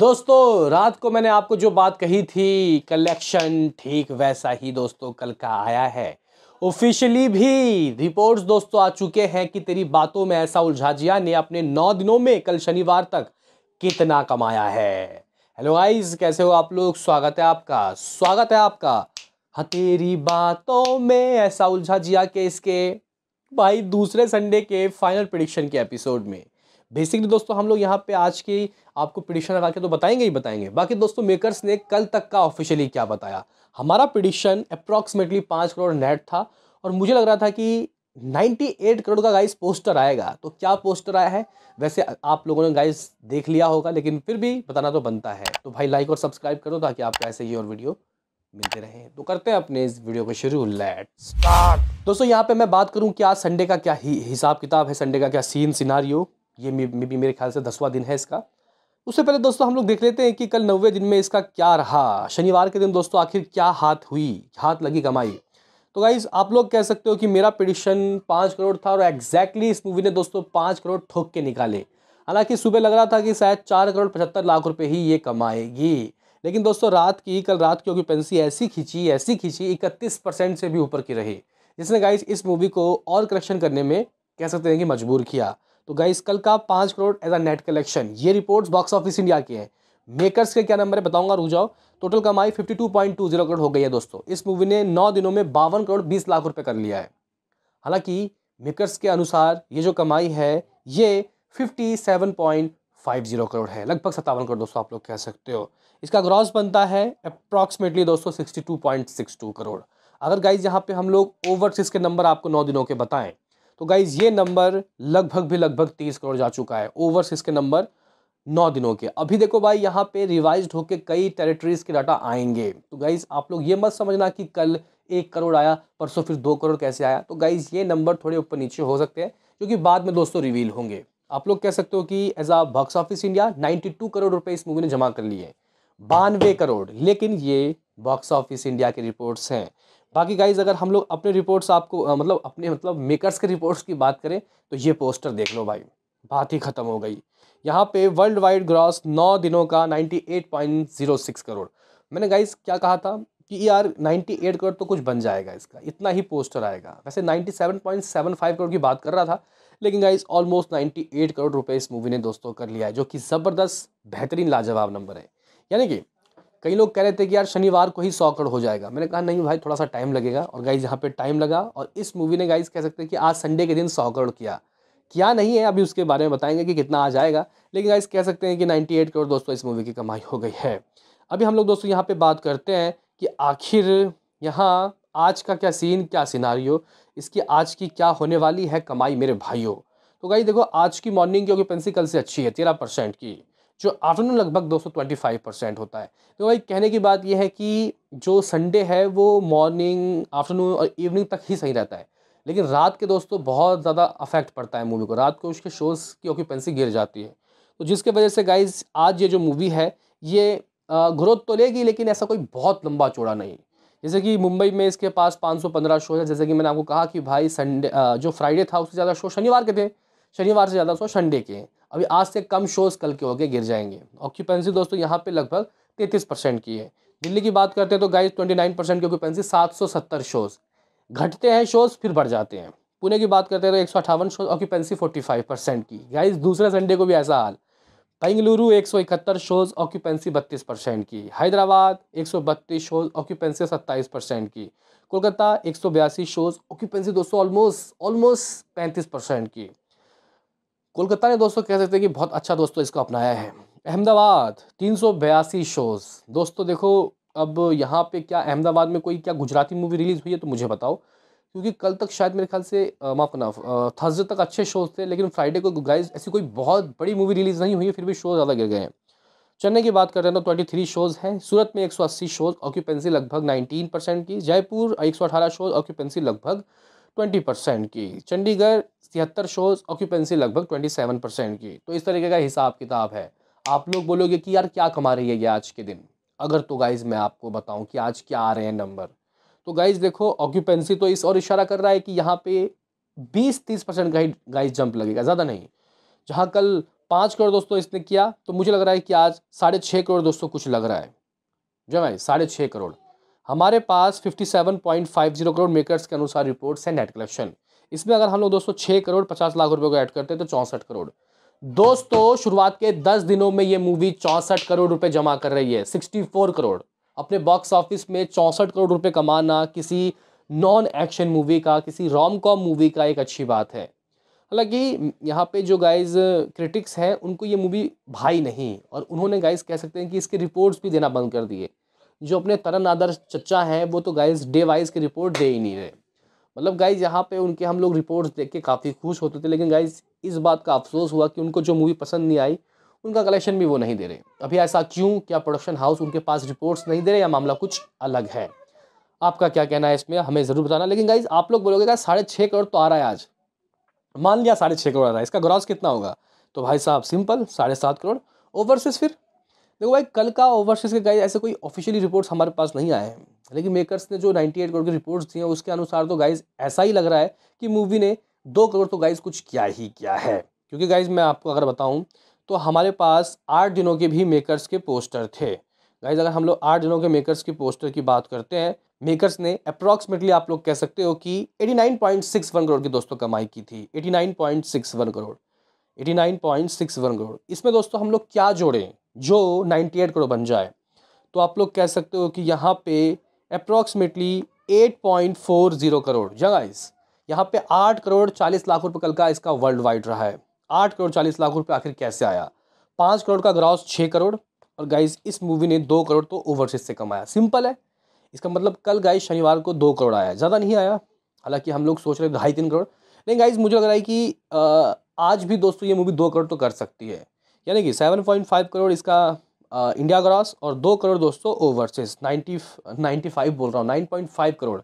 दोस्तों रात को मैंने आपको जो बात कही थी कलेक्शन ठीक वैसा ही दोस्तों कल का आया है ऑफिशियली भी रिपोर्ट्स दोस्तों आ चुके हैं कि तेरी बातों में ऐसा उलझाजिया ने अपने नौ दिनों में कल शनिवार तक कितना कमाया है हेलो गाइस कैसे हो आप लोग स्वागत है आपका स्वागत है आपका हाँ तेरी बातों में ऐसा उलझा जिया के इसके भाई दूसरे संडे के फाइनल प्रिडिक्शन के एपिसोड में बेसिकली दोस्तों हम लोग यहाँ पे आज की आपको पिटिशन लगा के तो बताएंगे ही बताएंगे बाकी दोस्तों मेकर्स ने कल तक का ऑफिशियली क्या बताया हमारा पिटिशन अप्रॉक्सीमेटली पाँच करोड़ नेट था और मुझे लग रहा था कि 98 करोड़ का गाइस पोस्टर आएगा तो क्या पोस्टर आया है वैसे आप लोगों ने गाइस देख लिया होगा लेकिन फिर भी बताना तो बनता है तो भाई लाइक और सब्सक्राइब करो ताकि आपको ऐसे ही और वीडियो मिलते रहे तो करते हैं अपने इस वीडियो को शुरू लेट स्टार्ट दोस्तों यहाँ पे मैं बात करूँ कि आज संडे का क्या हिसाब किताब है संडे का क्या सीन सिनारियो ये मे बी मेरे ख्याल से दसवां दिन है इसका उससे पहले दोस्तों हम लोग देख लेते हैं कि कल नवे दिन में इसका क्या रहा शनिवार के दिन दोस्तों आखिर क्या हाथ हुई हाथ लगी कमाई तो गाइज आप लोग कह सकते हो कि मेरा पिटिशन पाँच करोड़ था और एग्जैक्टली इस मूवी ने दोस्तों पाँच करोड़ ठोक के निकाले हालांकि सुबह लग रहा था कि शायद चार करोड़ पचहत्तर लाख रुपये ही ये कमाएगी लेकिन दोस्तों रात की कल रात की ऑक्यूपेंसी ऐसी खींची ऐसी खींची इकतीस परसेंट से भी ऊपर की रही जिसने गाइज इस मूवी को और करेक्शन करने में कह सकते हैं कि मजबूर किया तो गाइस कल का पाँच crore as a net collection ये रिपोर्ट्स बॉक्स ऑफिस इंडिया की है मेकर्स के क्या नंबर है बताऊंगा रुक जाओ टोटल कमाई 52.20 करोड़ हो गई है दोस्तों इस मूवी ने नौ दिनों में बावन करोड़ बीस लाख रुपए कर लिया है हालांकि मेकर्स के अनुसार ये जो कमाई है ये फिफ्टी करोड़ है लगभग सत्तावन करोड़ दोस्तों आप लोग कह सकते हो इसका ग्रॉस बनता है अप्रॉक्सीमेटली दोस्तों 62.62 करोड़ अगर गाइज यहाँ पे हम लोग ओवरसीज के नंबर आपको नौ दिनों के बताएं तो गाइज ये नंबर लगभग भी लगभग तीस करोड़ जा चुका है ओवर्स इसके नंबर नौ दिनों के अभी देखो भाई यहाँ पे रिवाइज होके कई टेरिटरीज के डाटा आएंगे तो गाइज आप लोग ये मत समझना कि कल एक करोड़ आया परसों फिर दो करोड़ कैसे आया तो गाइज ये नंबर थोड़े ऊपर नीचे हो सकते हैं क्योंकि बाद में दोस्तों रिवील होंगे आप लोग कह सकते हो कि as a box office India 92 crore रुपए इस मूवी ने जमा कर लिए बानवे करोड़ लेकिन ये बॉक्स ऑफिस इंडिया के रिपोर्ट्स हैं बाकी गाइज अगर हम लोग अपने रिपोर्ट्स आपको आ, मतलब अपने मतलब मेकर्स के रिपोर्ट्स की बात करें तो ये पोस्टर देख लो भाई बात ही ख़त्म हो गई यहाँ पे वर्ल्ड वाइड ग्रॉस नौ दिनों का 98.06 करोड़ मैंने गाइज क्या कहा था कि यार 98 करोड़ तो कुछ बन जाएगा इसका इतना ही पोस्टर आएगा वैसे 97.75 करोड़ की बात कर रहा था लेकिन गाइज ऑलमोस्ट 98 करोड़ रुपए इस मूवी ने दोस्तों कर लिया है जो कि ज़बरदस्त बेहतरीन लाजवाब नंबर है यानी कि कई लोग कह रहे थे कि यार शनिवार को ही सौ करोड़ हो जाएगा मैंने कहा नहीं भाई थोड़ा सा टाइम लगेगा और गाइज यहाँ पे टाइम लगा और इस मूवी ने गाइज कह सकते हैं कि आज संडे के दिन सौ करोड़ किया क्या नहीं है अभी उसके बारे में बताएंगे कि कितना आ जाएगा लेकिन गाइज कह सकते हैं कि नाइन्टी एट करोड़ दोस्तों इस मूवी की कमाई हो गई है अभी हम लोग दोस्तों यहाँ पर बात करते हैं कि आखिर यहाँ आज का क्या सीन क्या सिनारियो इसकी आज की क्या होने वाली है कमाई मेरे भाइयों तो गाई देखो आज की मॉर्निंग की ऑक्यूपेंसी कल से अच्छी है तेरह परसेंट की जो आफ्टरनून लगभग 225 परसेंट होता है तो भाई कहने की बात यह है कि जो संडे है वो मॉर्निंग आफ्टरनून और इवनिंग तक ही सही रहता है लेकिन रात के दोस्तों बहुत ज़्यादा अफेक्ट पड़ता है मूवी को रात को उसके शोज़ की ऑक्यूपेंसी गिर जाती है तो जिसके वजह से गाइज आज ये जो मूवी है ये ग्रोथ तो लेगी लेकिन ऐसा कोई बहुत लंबा चौड़ा नहीं जैसे कि मुंबई में इसके पास 515 शो है जैसे कि मैंने आपको कहा कि भाई संडे जो फ्राइडे था उससे ज़्यादा शो शनिवार के थे शनिवार से ज़्यादा शो संडे के हैं अभी आज से कम शोज़ कल के होके गिर जाएंगे ऑक्यूपेंसी दोस्तों यहाँ पे लगभग तैंतीस परसेंट की है दिल्ली की बात करते हैं तो गाइज ट्वेंटी नाइन परसेंट की ऑक्यूपेंसी सात सौ सत्तर शोज़ घटते हैं शोज़ फिर बढ़ जाते हैं पुणे की बात करते हैं तो एक सौ अठावन shows occupancy forty five percent की गाइज दूसरे संडे को भी ऐसा हाल बेंगलुरु एक सौ इकहत्तर शोज़ ऑक्यूपेंसी बत्तीस परसेंट की हैदराबाद एक सौ बत्तीस शोज़ ऑक्यूपेंसी सत्ताईस परसेंट की कोलकाता एक सौ बयासी शोज़ ऑक्यूपेंसी दोस्तों ऑलमोस्ट ऑलमोस्ट पैंतीस परसेंट की कोलकाता ने दोस्तों कह सकते हैं कि बहुत अच्छा दोस्तों इसको अपनाया है अहमदाबाद तीन सौ बयासी शोज़ दोस्तों देखो अब यहाँ पे क्या अहमदाबाद में कोई क्या गुजराती मूवी रिलीज़ हुई है तो मुझे बताओ क्योंकि कल तक शायद मेरे ख्याल से माफ़ करना थर्सडे तक अच्छे शोज़ थे लेकिन फ्राइडे को गाइज ऐसी कोई बहुत बड़ी मूवी रिलीज़ नहीं हुई है फिर भी शो ज़्यादा गिर गए हैं चेन्नई की बात कर रहे हैं तो ट्वेंटी थ्री शोज़ हैं सूरत में एक सौ अस्सी शोज़ ऑक्यूपेंसी लगभग नाइनटीन परसेंट की जयपुर एक सौ अठारह शोज़ ऑक्यूपेंसी लगभग ट्वेंटी परसेंट की चंडीगढ़ तिहत्तर शोज ऑक्यूपेंसी लगभग ट्वेंटी सेवन परसेंट की तो इस तरीके का हिसाब किताब है आप लोग बोलोगे कि यार क्या कमा रही है ये आज के दिन अगर तो गाइज मैं आपको बताऊं कि आज क्या आ रहे हैं नंबर तो गाइज देखो ऑक्यूपेंसी तो इस और इशारा कर रहा है कि यहाँ पे बीस तीस परसेंट का गाइज जंप लगेगा ज़्यादा नहीं जहाँ कल पाँच करोड़ दोस्तों इसने किया तो मुझे लग रहा है कि आज साढ़े छः करोड़ दोस्तों कुछ लग रहा है जो भाई साढ़े छः करोड़ हमारे पास 57.50 करोड़ मेकर्स के अनुसार रिपोर्ट्स हैं नेट कलेक्शन इसमें अगर हम लोग दोस्तों छः करोड़ पचास लाख रुपए को ऐड करते हैं तो चौंसठ करोड़ दोस्तों शुरुआत के दस दिनों में ये मूवी चौंसठ करोड़ रुपए जमा कर रही है सिक्सटी फोर करोड़ अपने बॉक्स ऑफिस में चौंसठ करोड़ रुपये कमाना किसी नॉन एक्शन मूवी का किसी रॉम कॉम मूवी का एक अच्छी बात है हालांकि यहाँ पे जो गाइज क्रिटिक्स हैं उनको ये मूवी भाई नहीं और उन्होंने गाइज कह सकते हैं कि इसके रिपोर्ट्स भी देना बंद कर दिए जो अपने तरन आदर्श चचा हैं वो तो गाइज डे वाइज की रिपोर्ट दे ही नहीं रहे मतलब गाइज यहाँ पे उनके हम लोग रिपोर्ट्स देख के काफ़ी खुश होते थे लेकिन गाइज इस बात का अफसोस हुआ कि उनको जो मूवी पसंद नहीं आई उनका कलेक्शन भी वो नहीं दे रहे अभी ऐसा क्यों क्या प्रोडक्शन हाउस उनके पास रिपोर्ट्स नहीं दे रहे या मामला कुछ अलग है आपका क्या कहना है इसमें हमें ज़रूर बताना लेकिन गाइज आप लोग बोलोगे गाइज साढ़े छः करोड़ तो आ रहा है आज मान लिया साढ़े छः करोड़ आ रहा है इसका ग्रॉस कितना होगा तो भाई साहब सिंपल साढ़े सात करोड़ ओवरसीज फिर देखो भाई कल का ओवरसीज के गाइज ऐसे कोई ऑफिशियली रिपोर्ट्स हमारे पास नहीं आए हैं लेकिन मेकर्स ने जो 98 करोड़ की रिपोर्ट्स दी हैं उसके अनुसार तो गाइज ऐसा ही लग रहा है कि मूवी ने दो करोड़ तो गाइज कुछ किया ही किया है क्योंकि गाइज मैं आपको अगर बताऊँ तो हमारे पास आठ दिनों के भी मेकरस के पोस्टर थे गाइज अगर हम लोग आठ दिनों के मेकरस के पोस्टर की बात करते हैं मेकर्स ने अप्रॉक्सीमेटली आप लोग कह सकते हो कि एटी करोड़ की दोस्तों कमाई की थी एटी करोड़ 89.61 करोड़ इसमें दोस्तों हम लोग क्या जोड़ें जो 98 करोड़ बन जाए तो आप लोग कह सकते हो कि यहाँ पे अप्रॉक्सीमेटली 8.40 करोड़ या गाइस यहाँ पे 8 करोड़ 40 लाख रुपए कल का इसका वर्ल्ड वाइड रहा है 8 करोड़ 40 लाख रुपए आखिर कैसे आया पाँच करोड़ का ग्रॉस छः करोड़ और गाइस इस मूवी ने दो करोड़ तो ओवरसीज से कमाया सिंपल है इसका मतलब कल गाइस शनिवार को दो करोड़ आया ज़्यादा नहीं आया हालांकि हम लोग सोच रहे ढाई तीन करोड़ नहीं गाइज मुझे लग रहा है कि आज भी दोस्तों ये मूवी दो करोड़ तो कर सकती है यानी कि सेवन पॉइंट फाइव करोड़ इसका आ, इंडिया ग्रॉस और दो करोड़ दोस्तों ओवरसेज नाइन्टी नाइन्टी फाइव बोल रहा हूँ नाइन पॉइंट फाइव करोड़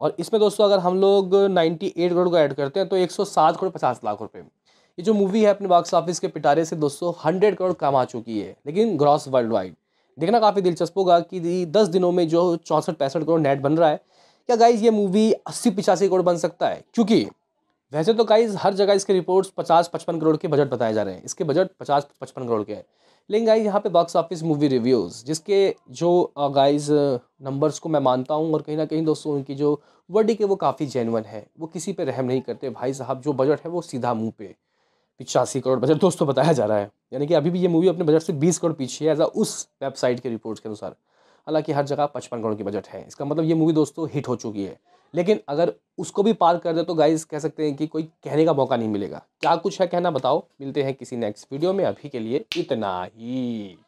और इसमें दोस्तों अगर हम लोग नाइन्टी एट करोड़ को ऐड करते हैं तो एक सौ सात करोड़ पचास लाख रुपये ये जो मूवी है अपने बॉक्स ऑफिस के पिटारे से दोस्तों हंड्रेड करोड़ कमा चुकी है लेकिन ग्रॉस वर्ल्ड वाइड देखना काफ़ी दिलचस्प होगा कि दस दिनों में जो चौंसठ पैंसठ करोड़ नेट बन रहा है क्या गाइज ये मूवी अस्सी पिचासी करोड़ बन सकता है क्योंकि वैसे तो गाइज हर जगह इसके रिपोर्ट्स पचास पचपन करोड़ के बजट बताए जा रहे हैं इसके बजट पचास पचपन करोड़ के हैं लेकिन गाइज यहाँ पे बॉक्स ऑफिस मूवी रिव्यूज़ जिसके जो गाइज नंबर्स को मैं मानता हूँ और कहीं ना कहीं दोस्तों उनकी जो वर्डिक है वो काफ़ी जेनवन है वो किसी पर रहम नहीं करते भाई साहब जो बजट है वो सीधा मुँह पे पिचासी करोड़ बजट दोस्तों बताया जा रहा है यानी कि अभी भी ये मूवी अपने बजट से बीस करोड़ पीछे है एज उस वेबसाइट के रिपोर्ट्स के अनुसार हालांकि हर जगह पचपन करोड़ की बजट है इसका मतलब ये मूवी दोस्तों हिट हो चुकी है लेकिन अगर उसको भी पार कर दे तो गाइज कह सकते हैं कि कोई कहने का मौका नहीं मिलेगा क्या कुछ है कहना बताओ मिलते हैं किसी नेक्स्ट वीडियो में अभी के लिए इतना ही